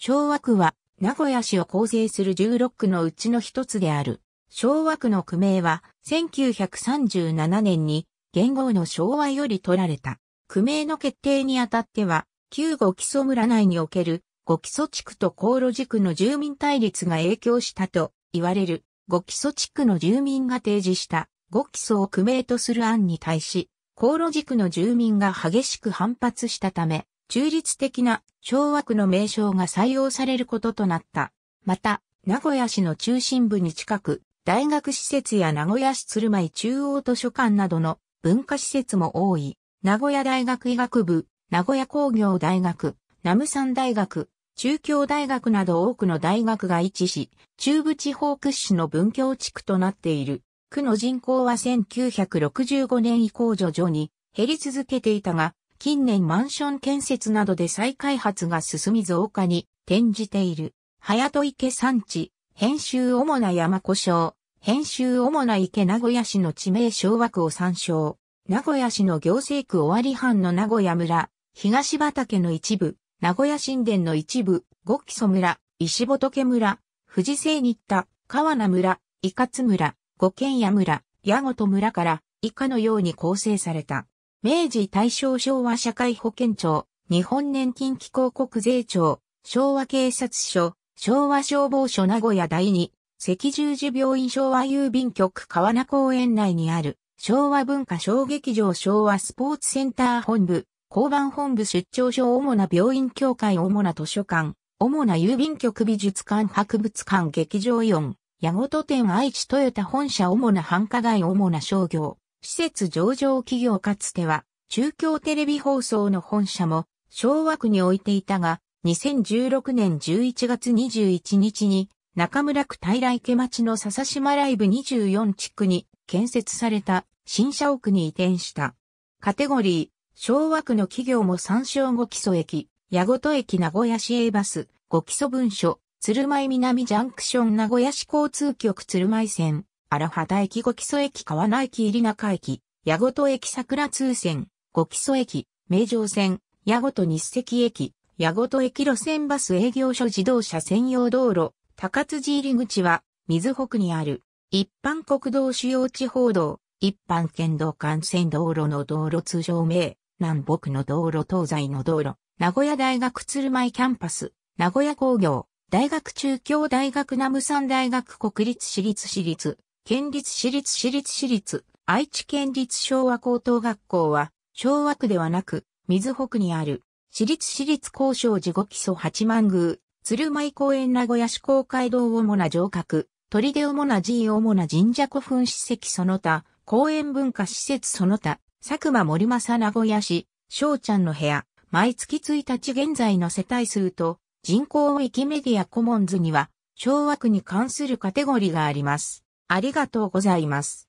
昭和区は名古屋市を構成する16区のうちの一つである。昭和区の区名は1937年に元号の昭和より取られた。区名の決定にあたっては、旧五基礎村内における五基礎地区と高路地区の住民対立が影響したと言われる五基礎地区の住民が提示した五基礎を区名とする案に対し、高路地区の住民が激しく反発したため、中立的な和区の名称が採用されることとなった。また、名古屋市の中心部に近く、大学施設や名古屋市鶴舞中央図書館などの文化施設も多い、名古屋大学医学部、名古屋工業大学、南山大学、中京大学など多くの大学が位置し、中部地方屈指の文教地区となっている。区の人口は1965年以降徐々に減り続けていたが、近年マンション建設などで再開発が進み増加に転じている。早戸池山地、編集主な山古省、編集主な池名古屋市の地名昭和区を参照。名古屋市の行政区終わり藩の名古屋村、東畑の一部、名古屋神殿の一部、五木曽村、石仏村、富士聖新田、川名村、伊勝村、五軒屋村、矢本村から以下のように構成された。明治大正昭和社会保険庁、日本年金機構国税庁、昭和警察署、昭和消防署名古屋第二、赤十字病院昭和郵便局川名公園内にある、昭和文化小劇場昭和スポーツセンター本部、交番本部出張所主な病院協会主な図書館、主な郵便局美術館博物館劇場4、矢事店愛知トヨタ本社主な繁華街主な商業、施設上場企業かつては、中京テレビ放送の本社も、昭和区に置いていたが、2016年11月21日に、中村区平池町の笹島ライブ24地区に建設された新社屋に移転した。カテゴリー、昭和区の企業も参照後基礎駅、矢事駅名古屋市営バス、5基礎文書、鶴舞南ジャンクション名古屋市交通局鶴舞線、荒畑駅五基礎駅川内駅入中駅、矢ごと駅桜通線、五基礎駅、名城線、矢ごと日赤駅、矢ごと駅路線バス営業所自動車専用道路、高辻入口は、水北にある、一般国道主要地方道、一般県道幹線道路の道路通常名、南北の道路東西の道路、名古屋大学鶴舞キャンパス、名古屋工業、大学中京大学南山大学国立私立私立、県立私立私立私立、愛知県立昭和高等学校は、昭和区ではなく、水北にある、私立私立交渉寺五基礎八幡宮、鶴舞公園名古屋市公会堂主な城郭、鳥出主な寺院主な神社古墳史跡その他、公園文化施設その他、佐久間森政名古屋市、翔ちゃんの部屋、毎月1日現在の世帯数と、人口ウィキメディアコモンズには、昭和区に関するカテゴリーがあります。ありがとうございます。